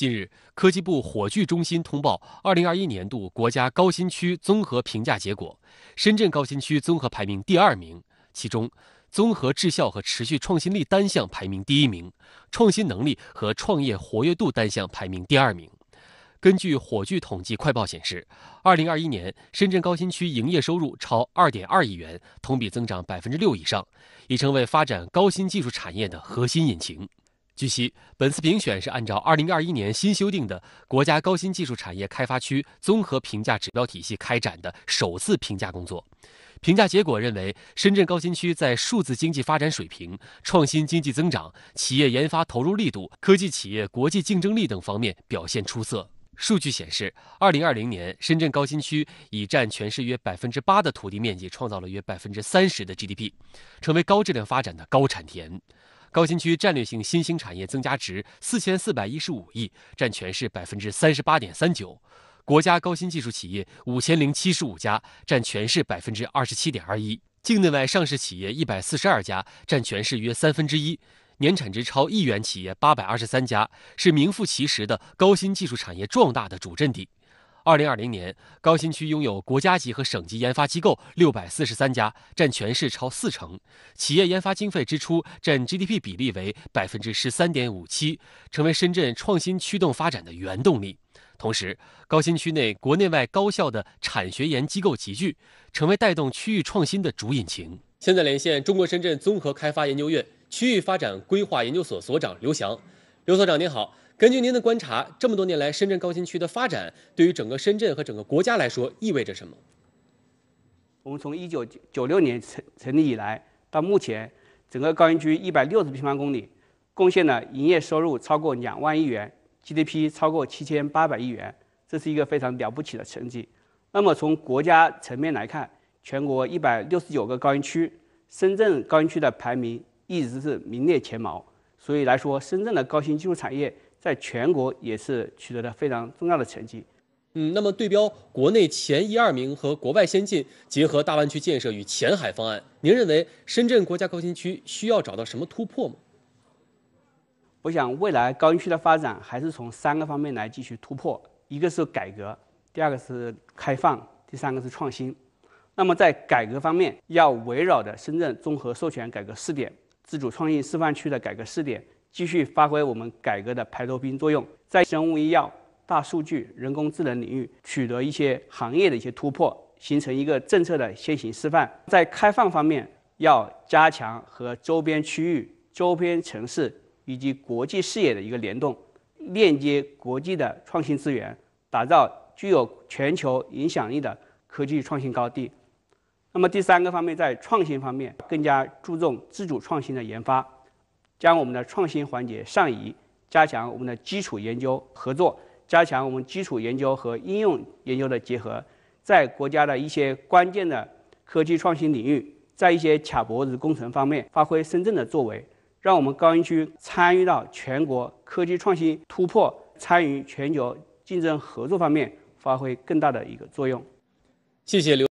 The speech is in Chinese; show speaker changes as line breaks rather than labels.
近日，科技部火炬中心通报二零二一年度国家高新区综合评价结果，深圳高新区综合排名第二名，其中，综合治效和持续创新力单项排名第一名，创新能力和创业活跃度单项排名第二名。根据火炬统计快报显示，二零二一年深圳高新区营业收入超二点二亿元，同比增长百分之六以上，已成为发展高新技术产业的核心引擎。据悉，本次评选是按照2021年新修订的国家高新技术产业开发区综合评价指标体系开展的首次评价工作。评价结果认为，深圳高新区在数字经济发展水平、创新经济增长、企业研发投入力度、科技企业国际竞争力等方面表现出色。数据显示，2020年，深圳高新区已占全市约8%的土地面积，创造了约30%的 GDP，成为高质量发展的高产田。高新区战略性新兴产业增加值四千四百一十五亿，占全市百分之三十八点三九。国家高新技术企业五千零七十五家，占全市百分之二十七点二一。境内外上市企业一百四十二家，占全市约三分之一。年产值超亿元企业八百二十三家，是名副其实的高新技术产业壮大的主阵地。二零二零年，高新区拥有国家级和省级研发机构六百四十三家，占全市超四成。企业研发经费支出占 GDP 比例为百分之十三点五七，成为深圳创新驱动发展的原动力。同时，高新区内国内外高校的产学研机构集聚，成为带动区域创新的主引擎。现在连线中国深圳综合开发研究院区域发展规划研究所所长刘翔。刘所长您好。根据您的观察，这么多年来，深圳高新区的发展对于整个深圳和整个国家来说意味着什么？我们从一九九六年成成立以来到
目前，整个高新区一百六十平方公里，贡献了营业收入超过两万亿元，GDP 超过七千八百亿元，这是一个非常了不起的成绩。那么从国家层面来看，全国一百六十九个高新区，深圳高新区的排名一直是名列前茅。所以来说，深圳的高新技术产业。
在全国也是取得了非常重要的成绩。嗯，那么对标国内前一二名和国外先进，结合大湾区建设与前海方案，您认为深圳国家高新区需要找到什么突破吗？我想，未来高新区的
发展还是从三个方面来继续突破：一个是改革，第二个是开放，第三个是创新。那么在改革方面，要围绕着深圳综合授权改革试点、自主创意示范区的改革试点。继续发挥我们改革的排头兵作用，在生物医药、大数据、人工智能领域取得一些行业的一些突破，形成一个政策的先行示范。在开放方面，要加强和周边区域、周边城市以及国际视野的一个联动，链接国际的创新资源，打造具有全球影响力的科技创新高地。那么第三个方面，在创新方面更加注重自主创新的研发。将我们的创新环节上移，加强我们的基础研究合作，加强我们基础研究和应用研究的结合，在国家的一些关键的科技创新领域，在一些卡脖子工程方面发挥深圳的作为，让我们高新区参与到全国科技创新突破、参与全球竞争合作方面发挥更大的一个作用。谢谢刘。